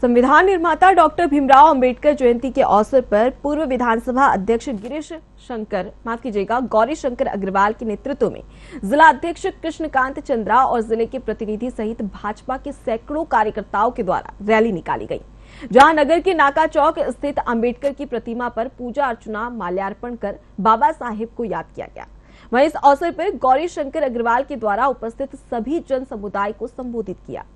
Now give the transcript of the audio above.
संविधान निर्माता डॉक्टर भीमराव अंबेडकर जयंती के अवसर पर पूर्व विधानसभा अध्यक्ष गिरीश शंकर माफ कीजिएगा गौरी शंकर अग्रवाल के नेतृत्व में जिला अध्यक्ष कृष्णकांत चंद्रा और जिले के प्रतिनिधि सहित भाजपा के सैकड़ों कार्यकर्ताओं के द्वारा रैली निकाली गई जहां नगर के नाका चौक स्थित अम्बेडकर की प्रतिमा पर पूजा अर्चना माल्यार्पण कर बाबा साहेब को याद किया गया वहीं इस अवसर पर गौरी शंकर अग्रवाल के द्वारा उपस्थित सभी जन समुदाय को संबोधित किया